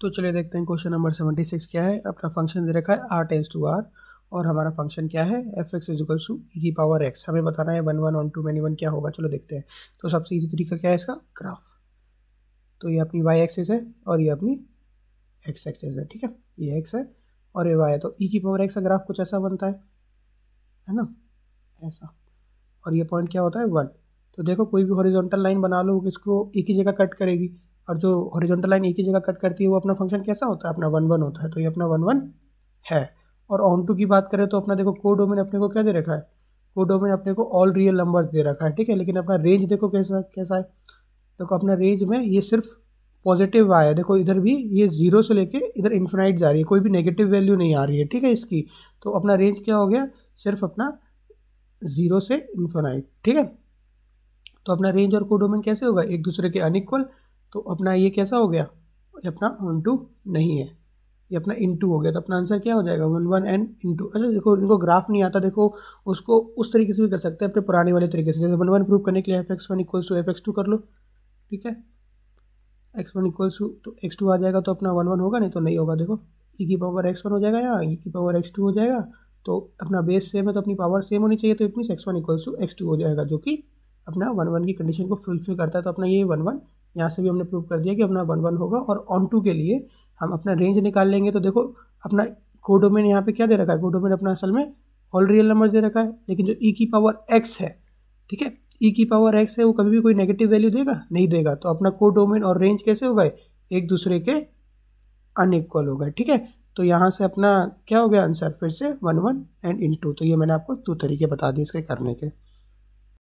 तो चलिए देखते हैं क्वेश्चन नंबर सेवेंटी सिक्स क्या है अपना फंक्शन दे रखा है आर टेंस टू आर और हमारा फंक्शन क्या है F X equals to E की पावर एक्स हमें बताना है one one one to many one क्या होगा चलो देखते हैं तो सबसे ईजी तरीका क्या है इसका ग्राफ तो ये अपनी वाई एक्सेस है और ये अपनी एक्स एक्सेस है ठीक है ये एक्स है और ये वाई है तो ई e की पावर एक्स का ग्राफ कुछ ऐसा बनता है है ना ऐसा और ये पॉइंट क्या होता है वन तो देखो कोई भी हॉरिजॉन्टल लाइन बना लो किसको एक e ही जगह कट करेगी और जो हॉरिजॉन्टल लाइन एक ही जगह कट करती है वो अपना फंक्शन कैसा होता है अपना वन वन होता है तो ये अपना वन वन है और ऑन टू की बात करें तो अपना देखो को डोमेन अपने को क्या दे रखा है को डोमेन अपने को ऑल रियल नंबर्स दे रखा है ठीक है लेकिन अपना रेंज देखो कैसा कैसा है देखो अपना रेंज में ये सिर्फ पॉजिटिव आया देखो इधर भी ये जीरो से लेके इधर इन्फिनाइट जा रही है कोई भी नेगेटिव वैल्यू नहीं आ रही है ठीक है इसकी तो अपना रेंज क्या हो गया सिर्फ अपना जीरो से इन्फिनाइट ठीक है तो अपना रेंज और कोडोमेन कैसे होगा एक दूसरे के अनइक्वल तो अपना ये कैसा हो गया ये अपना वन टू नहीं है ये अपना इन टू हो गया तो अपना आंसर क्या हो जाएगा वन वन एंड टू अच्छा देखो इनको ग्राफ नहीं आता देखो उसको उस तरीके से भी कर सकते हैं अपने पुराने वाले तरीके से जैसे वन वन प्रूव करने के लिए F X one equals to F X two कर लो ठीक है एक्स वन इक्वल्स टू तो एक्स टू आ जाएगा तो अपना वन वन होगा नहीं तो नहीं होगा देखो ई e की पावर एक्स वन हो जाएगा या ई e की पावर एक्स टू हो जाएगा तो अपना बेस सेम है तो अपनी पावर सेम होनी चाहिए तो it means X one equals to X two हो जाएगा जो कि अपना वन वन की कंडीशन को फुलफिल करता है तो अपना ये वन वन यहाँ से भी हमने प्रूव कर दिया कि अपना वन वन होगा और ऑन टू के लिए हम अपना रेंज निकाल लेंगे तो देखो अपना कोडोमेन यहाँ पे क्या दे रखा है कोडोमेन अपना असल में ऑल रियल नंबर दे रखा है लेकिन जो ई e की पावर एक्स है ठीक है ई e की पावर एक्स है वो कभी भी कोई नेगेटिव वैल्यू देगा नहीं देगा तो अपना कोडोमेन और रेंज कैसे हो गए एक दूसरे के अनइक्वल हो गए ठीक है तो यहाँ से अपना क्या हो गया आंसर फिर से one one and into तो ये मैंने आपको दो तरीके बता दिए इसके करने के